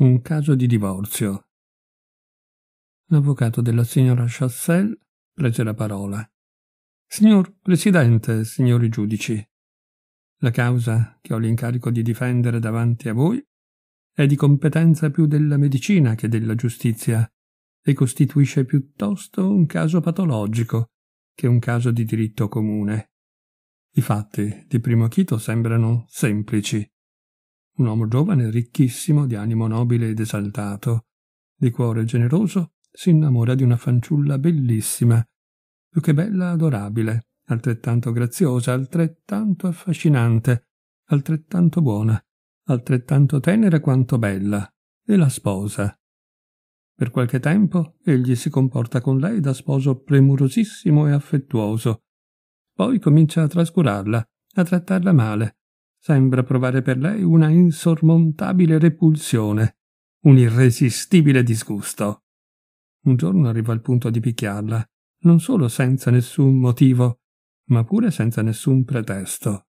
un caso di divorzio. L'avvocato della signora Chassel prese la parola. Signor Presidente, signori giudici, la causa che ho l'incarico di difendere davanti a voi è di competenza più della medicina che della giustizia e costituisce piuttosto un caso patologico che un caso di diritto comune. I fatti di primo acchito sembrano semplici, un uomo giovane, ricchissimo, di animo nobile ed esaltato, di cuore generoso, si innamora di una fanciulla bellissima, più che bella adorabile, altrettanto graziosa, altrettanto affascinante, altrettanto buona, altrettanto tenera quanto bella, e la sposa. Per qualche tempo egli si comporta con lei da sposo premurosissimo e affettuoso, poi comincia a trascurarla, a trattarla male, sembra provare per lei una insormontabile repulsione, un irresistibile disgusto. Un giorno arriva al punto di picchiarla, non solo senza nessun motivo, ma pure senza nessun pretesto.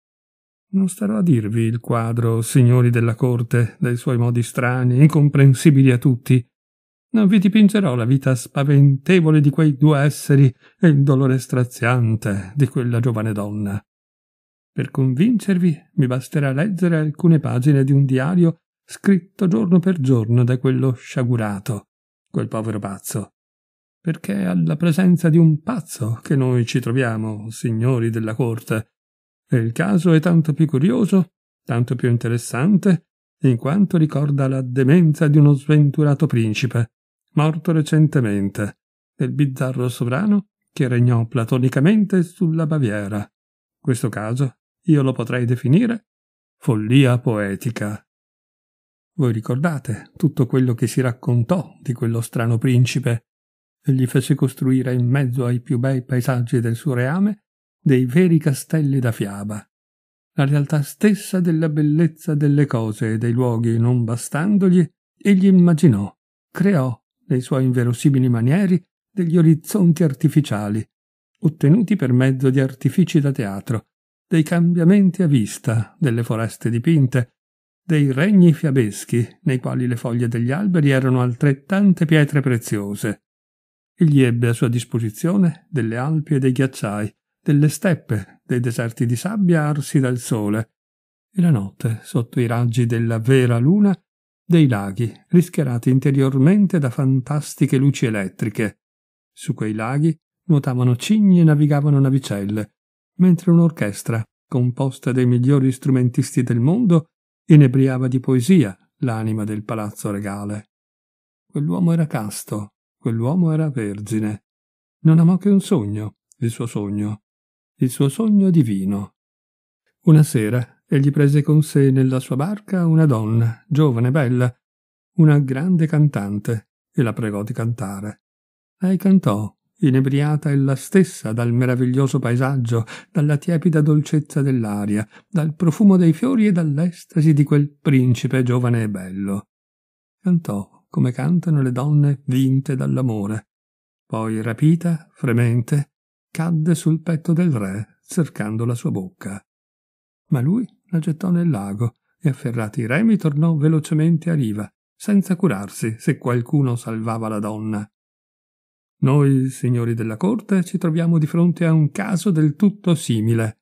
Non starò a dirvi il quadro, signori della corte, dei suoi modi strani, incomprensibili a tutti. Non vi dipingerò la vita spaventevole di quei due esseri e il dolore straziante di quella giovane donna. Per convincervi mi basterà leggere alcune pagine di un diario scritto giorno per giorno da quello sciagurato, quel povero pazzo. Perché è alla presenza di un pazzo che noi ci troviamo, signori della corte, e il caso è tanto più curioso, tanto più interessante, in quanto ricorda la demenza di uno sventurato principe, morto recentemente, del bizzarro sovrano che regnò platonicamente sulla Baviera. Questo caso io lo potrei definire follia poetica. Voi ricordate tutto quello che si raccontò di quello strano principe e gli fece costruire in mezzo ai più bei paesaggi del suo reame dei veri castelli da fiaba. La realtà stessa della bellezza delle cose e dei luoghi non bastandogli, egli immaginò, creò, nei suoi inverosimili manieri, degli orizzonti artificiali, ottenuti per mezzo di artifici da teatro, dei cambiamenti a vista delle foreste dipinte, dei regni fiabeschi nei quali le foglie degli alberi erano altrettante pietre preziose. Egli ebbe a sua disposizione delle Alpi e dei ghiacciai, delle steppe, dei deserti di sabbia arsi dal sole, e la notte, sotto i raggi della vera luna, dei laghi, rischiarati interiormente da fantastiche luci elettriche. Su quei laghi nuotavano cigni e navigavano navicelle, mentre un'orchestra, composta dei migliori strumentisti del mondo, inebriava di poesia l'anima del palazzo regale. Quell'uomo era casto, quell'uomo era vergine. Non amò che un sogno, il suo sogno, il suo sogno divino. Una sera egli prese con sé nella sua barca una donna, giovane, e bella, una grande cantante, e la pregò di cantare. Lei cantò Inebriata ella stessa dal meraviglioso paesaggio, dalla tiepida dolcezza dell'aria, dal profumo dei fiori e dall'estasi di quel principe giovane e bello. Cantò come cantano le donne vinte dall'amore. Poi, rapita, fremente, cadde sul petto del re, cercando la sua bocca. Ma lui la gettò nel lago e, afferrati i remi, tornò velocemente a riva, senza curarsi se qualcuno salvava la donna. Noi, signori della Corte, ci troviamo di fronte a un caso del tutto simile.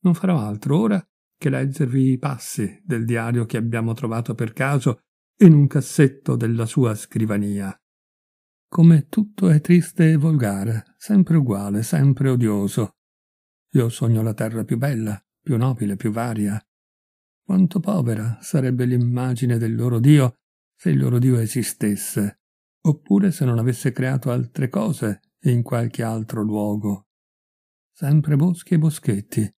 Non farò altro ora che leggervi i passi del diario che abbiamo trovato per caso in un cassetto della sua scrivania. Come tutto è triste e volgare, sempre uguale, sempre odioso. Io sogno la terra più bella, più nobile, più varia. Quanto povera sarebbe l'immagine del loro Dio se il loro Dio esistesse oppure se non avesse creato altre cose in qualche altro luogo. Sempre boschi e boschetti,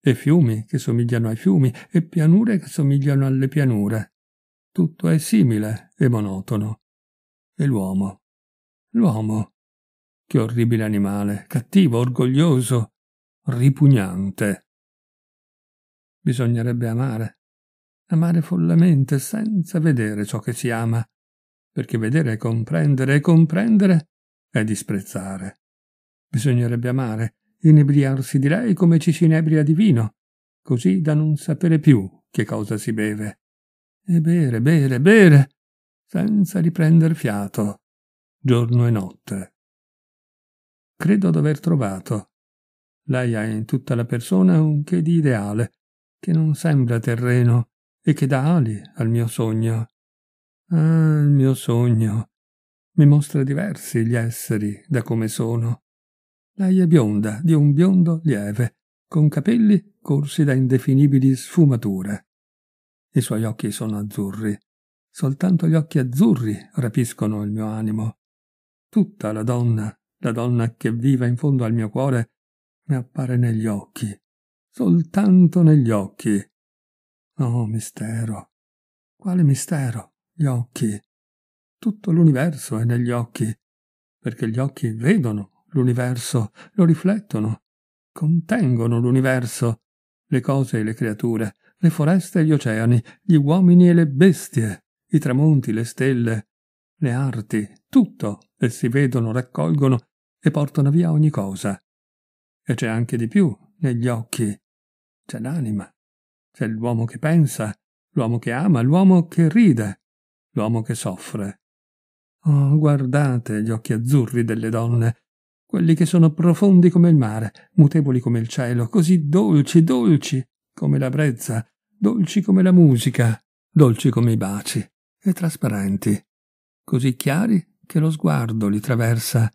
e fiumi che somigliano ai fiumi, e pianure che somigliano alle pianure. Tutto è simile e monotono. E l'uomo. L'uomo. Che orribile animale, cattivo, orgoglioso, ripugnante. Bisognerebbe amare, amare follemente, senza vedere ciò che si ama, perché vedere è comprendere e comprendere è disprezzare. Bisognerebbe amare, inebriarsi di lei come ci si inebria di vino, così da non sapere più che cosa si beve. E bere, bere, bere, senza riprender fiato, giorno e notte. Credo d'aver trovato. Lei ha in tutta la persona un che di ideale, che non sembra terreno e che dà ali al mio sogno. Ah, il mio sogno. Mi mostra diversi gli esseri da come sono. Lei è bionda, di un biondo lieve, con capelli corsi da indefinibili sfumature. I suoi occhi sono azzurri. Soltanto gli occhi azzurri rapiscono il mio animo. Tutta la donna, la donna che viva in fondo al mio cuore, mi appare negli occhi, soltanto negli occhi. Oh mistero, quale mistero? gli occhi. Tutto l'universo è negli occhi, perché gli occhi vedono l'universo, lo riflettono, contengono l'universo, le cose e le creature, le foreste e gli oceani, gli uomini e le bestie, i tramonti, le stelle, le arti, tutto essi vedono, raccolgono e portano via ogni cosa. E c'è anche di più negli occhi. C'è l'anima, c'è l'uomo che pensa, l'uomo che ama, l'uomo che ride, l'uomo che soffre. Oh, guardate gli occhi azzurri delle donne, quelli che sono profondi come il mare, mutevoli come il cielo, così dolci, dolci come la brezza, dolci come la musica, dolci come i baci e trasparenti, così chiari che lo sguardo li traversa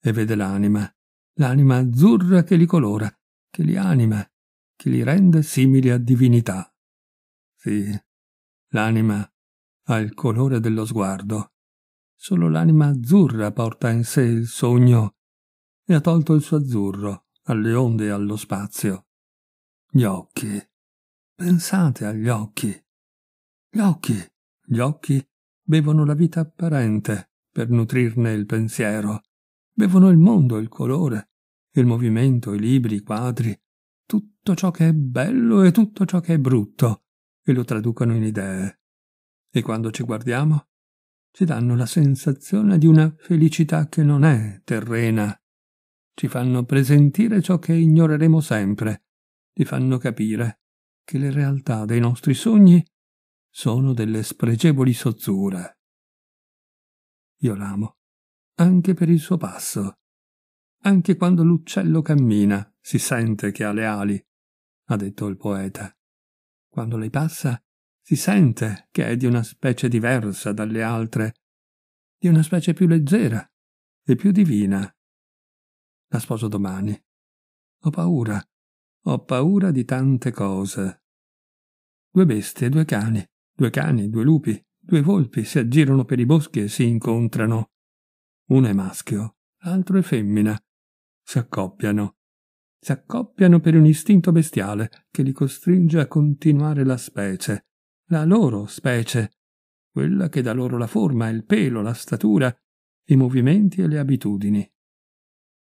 e vede l'anima, l'anima azzurra che li colora, che li anima, che li rende simili a divinità. Sì, l'anima al colore dello sguardo. Solo l'anima azzurra porta in sé il sogno e ha tolto il suo azzurro alle onde e allo spazio. Gli occhi. Pensate agli occhi. Gli occhi. Gli occhi bevono la vita apparente per nutrirne il pensiero. Bevono il mondo, il colore, il movimento, i libri, i quadri, tutto ciò che è bello e tutto ciò che è brutto, e lo traducono in idee e quando ci guardiamo ci danno la sensazione di una felicità che non è terrena. Ci fanno presentire ciò che ignoreremo sempre, ci fanno capire che le realtà dei nostri sogni sono delle spregevoli sozzure. Io l'amo, anche per il suo passo. Anche quando l'uccello cammina, si sente che ha le ali, ha detto il poeta. Quando lei passa, si sente che è di una specie diversa dalle altre, di una specie più leggera e più divina. La sposo domani. Ho paura, ho paura di tante cose. Due bestie, due cani, due cani, due lupi, due volpi si aggirano per i boschi e si incontrano. Uno è maschio, l'altro è femmina. Si accoppiano. Si accoppiano per un istinto bestiale che li costringe a continuare la specie, la loro specie, quella che dà loro la forma, il pelo, la statura, i movimenti e le abitudini.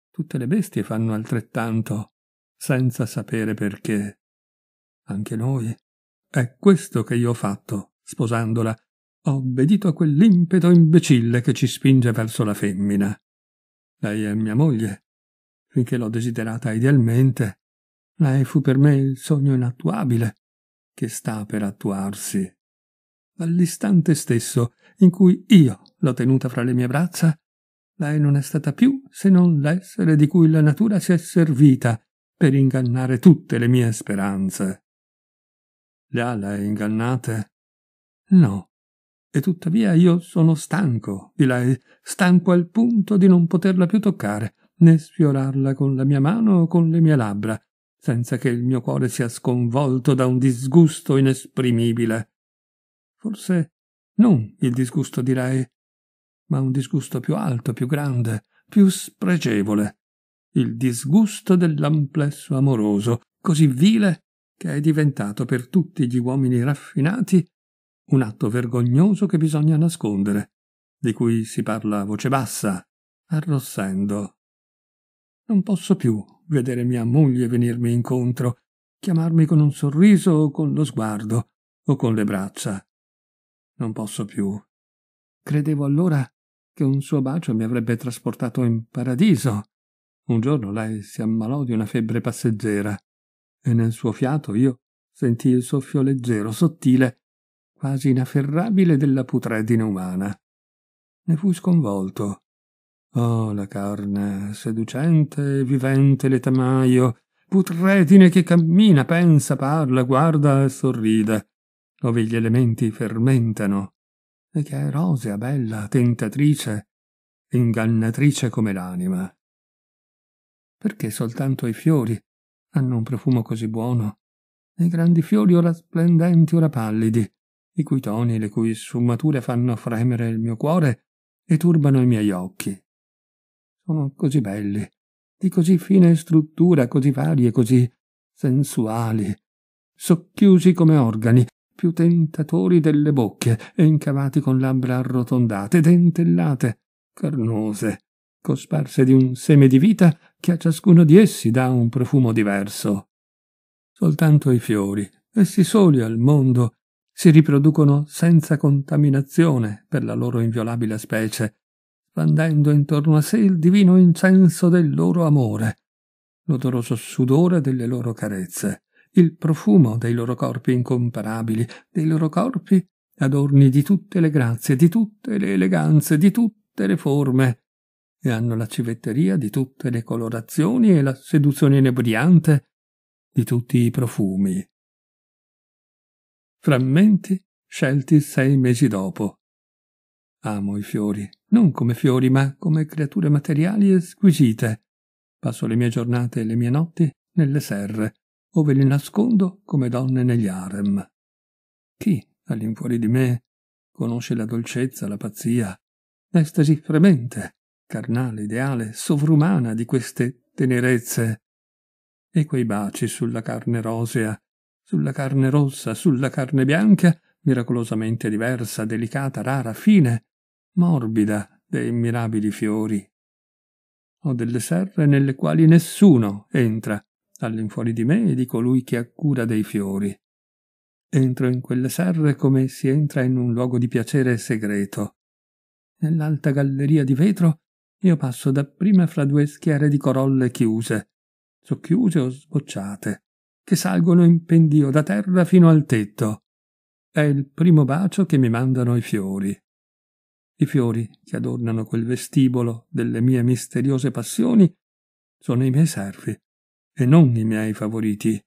Tutte le bestie fanno altrettanto, senza sapere perché. Anche noi. È questo che io ho fatto, sposandola. Ho obbedito a quell'impeto imbecille che ci spinge verso la femmina. Lei è mia moglie. Finché l'ho desiderata idealmente, lei fu per me il sogno inattuabile, che sta per attuarsi. All'istante stesso in cui io l'ho tenuta fra le mie braccia, lei non è stata più se non l'essere di cui la natura si è servita per ingannare tutte le mie speranze. Le ha lei ingannate? No. E tuttavia io sono stanco di lei, stanco al punto di non poterla più toccare, né sfiorarla con la mia mano o con le mie labbra, senza che il mio cuore sia sconvolto da un disgusto inesprimibile. Forse non il disgusto di lei, ma un disgusto più alto, più grande, più spregevole. Il disgusto dell'amplesso amoroso, così vile che è diventato per tutti gli uomini raffinati un atto vergognoso che bisogna nascondere, di cui si parla a voce bassa, arrossendo. Non posso più vedere mia moglie venirmi incontro, chiamarmi con un sorriso o con lo sguardo o con le braccia. Non posso più. Credevo allora che un suo bacio mi avrebbe trasportato in paradiso. Un giorno lei si ammalò di una febbre passeggera e nel suo fiato io sentii il soffio leggero, sottile, quasi inafferrabile della putredine umana. Ne fui sconvolto. Oh, la carne, seducente e vivente letamaio, putretine che cammina, pensa, parla, guarda e sorride, ove gli elementi fermentano, e che è rosea, bella, tentatrice, ingannatrice come l'anima. Perché soltanto i fiori hanno un profumo così buono, e i grandi fiori ora splendenti, ora pallidi, i cui toni e le cui sfumature fanno fremere il mio cuore e turbano i miei occhi sono così belli, di così fine struttura, così vari e così sensuali, socchiusi come organi, più tentatori delle bocche e incavati con labbra arrotondate, dentellate, carnose, cosparse di un seme di vita che a ciascuno di essi dà un profumo diverso. Soltanto i fiori, essi soli al mondo, si riproducono senza contaminazione per la loro inviolabile specie flandendo intorno a sé il divino incenso del loro amore, l'odoroso sudore delle loro carezze, il profumo dei loro corpi incomparabili, dei loro corpi adorni di tutte le grazie, di tutte le eleganze, di tutte le forme, e hanno la civetteria di tutte le colorazioni e la seduzione inebriante di tutti i profumi. Frammenti scelti sei mesi dopo, Amo i fiori, non come fiori, ma come creature materiali e squisite. Passo le mie giornate e le mie notti nelle serre, ove li nascondo come donne negli harem. Chi, all'infuori di me, conosce la dolcezza, la pazzia, l'estasi fremente, carnale, ideale, sovrumana di queste tenerezze? E quei baci sulla carne rosea, sulla carne rossa, sulla carne bianca, miracolosamente diversa, delicata, rara, fine, morbida dei mirabili fiori. Ho delle serre nelle quali nessuno entra, all'infuori di me e di colui che ha cura dei fiori. Entro in quelle serre come si entra in un luogo di piacere segreto. Nell'alta galleria di vetro io passo dapprima fra due schiere di corolle chiuse, socchiuse o sbocciate, che salgono in pendio da terra fino al tetto. È il primo bacio che mi mandano i fiori. I fiori che adornano quel vestibolo delle mie misteriose passioni sono i miei servi e non i miei favoriti.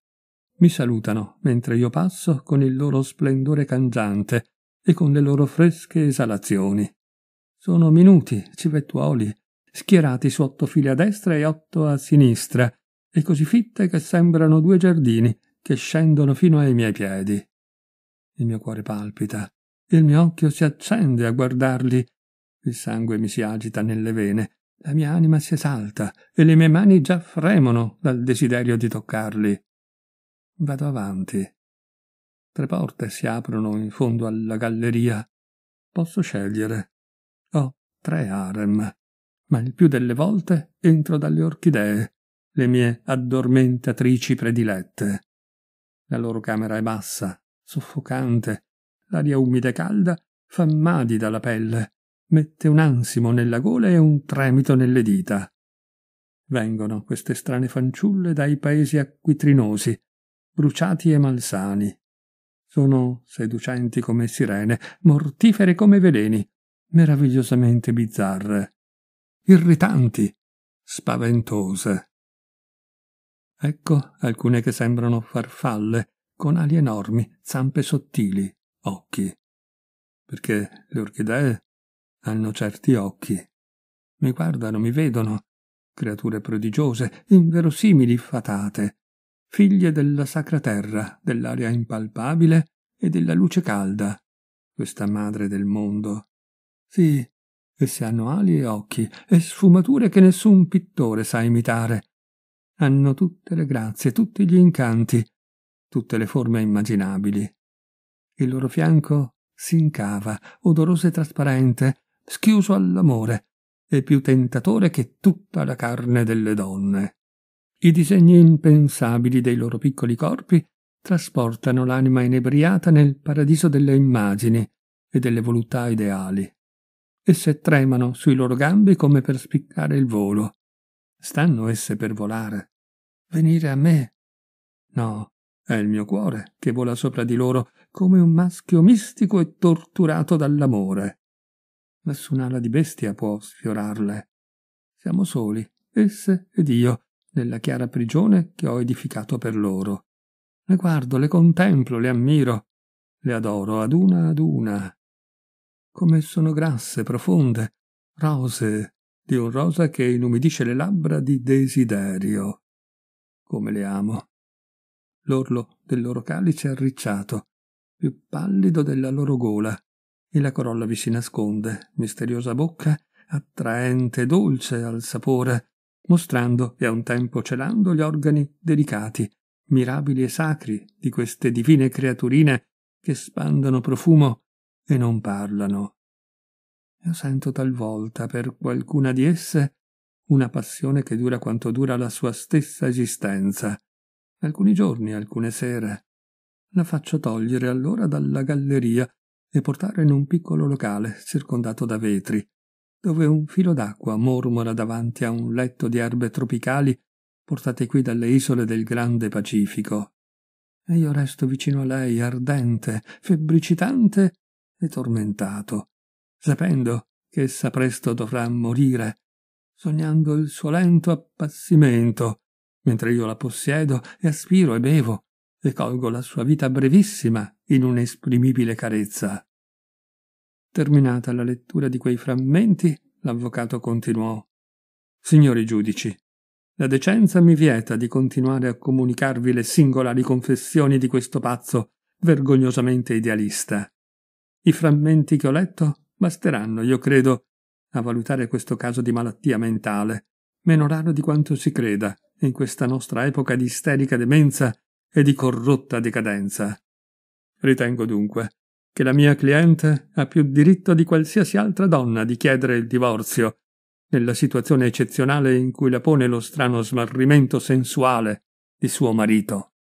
Mi salutano mentre io passo con il loro splendore cangiante e con le loro fresche esalazioni. Sono minuti, civettuoli, schierati su otto file a destra e otto a sinistra, e così fitte che sembrano due giardini che scendono fino ai miei piedi. Il mio cuore palpita, il mio occhio si accende a guardarli. Il sangue mi si agita nelle vene, la mia anima si esalta e le mie mani già fremono dal desiderio di toccarli. Vado avanti. Tre porte si aprono in fondo alla galleria. Posso scegliere. Ho tre harem, ma il più delle volte entro dalle orchidee, le mie addormentatrici predilette. La loro camera è bassa, soffocante, L'aria umida e calda fa madi dalla pelle, mette un ansimo nella gola e un tremito nelle dita. Vengono queste strane fanciulle dai paesi acquitrinosi, bruciati e malsani. Sono seducenti come sirene, mortifere come veleni, meravigliosamente bizzarre, irritanti, spaventose. Ecco alcune che sembrano farfalle, con ali enormi, zampe sottili, occhi, perché le orchidee hanno certi occhi. Mi guardano, mi vedono, creature prodigiose, inverosimili fatate, figlie della sacra terra, dell'aria impalpabile e della luce calda, questa madre del mondo. Sì, esse hanno ali e occhi e sfumature che nessun pittore sa imitare. Hanno tutte le grazie, tutti gli incanti, tutte le forme immaginabili. Il loro fianco s'incava, odoroso e trasparente, schiuso all'amore, e più tentatore che tutta la carne delle donne. I disegni impensabili dei loro piccoli corpi trasportano l'anima inebriata nel paradiso delle immagini e delle voluttà ideali. Esse tremano sui loro gambi come per spiccare il volo. Stanno esse per volare. Venire a me. No, è il mio cuore che vola sopra di loro come un maschio mistico e torturato dall'amore. Nessun'ala di bestia può sfiorarle. Siamo soli, esse ed io, nella chiara prigione che ho edificato per loro. Le guardo, le contemplo, le ammiro, le adoro ad una ad una. Come sono grasse, profonde, rose, di un rosa che inumidisce le labbra di desiderio. Come le amo. L'orlo del loro calice arricciato, più pallido della loro gola, e la corolla vi si nasconde, misteriosa bocca, attraente e dolce al sapore, mostrando e a un tempo celando gli organi delicati, mirabili e sacri di queste divine creaturine che spandono profumo e non parlano. Io sento talvolta per qualcuna di esse una passione che dura quanto dura la sua stessa esistenza. Alcuni giorni, alcune sere, la faccio togliere allora dalla galleria e portare in un piccolo locale circondato da vetri, dove un filo d'acqua mormora davanti a un letto di erbe tropicali portate qui dalle isole del grande Pacifico. E io resto vicino a lei, ardente, febbricitante e tormentato, sapendo che essa presto dovrà morire, sognando il suo lento appassimento, mentre io la possiedo e aspiro e bevo, e colgo la sua vita brevissima in un'esprimibile carezza. Terminata la lettura di quei frammenti, l'avvocato continuò. Signori giudici, la decenza mi vieta di continuare a comunicarvi le singolari confessioni di questo pazzo vergognosamente idealista. I frammenti che ho letto basteranno, io credo, a valutare questo caso di malattia mentale, meno raro di quanto si creda in questa nostra epoca di isterica demenza e di corrotta decadenza. Ritengo dunque che la mia cliente ha più diritto di qualsiasi altra donna di chiedere il divorzio, nella situazione eccezionale in cui la pone lo strano smarrimento sensuale di suo marito.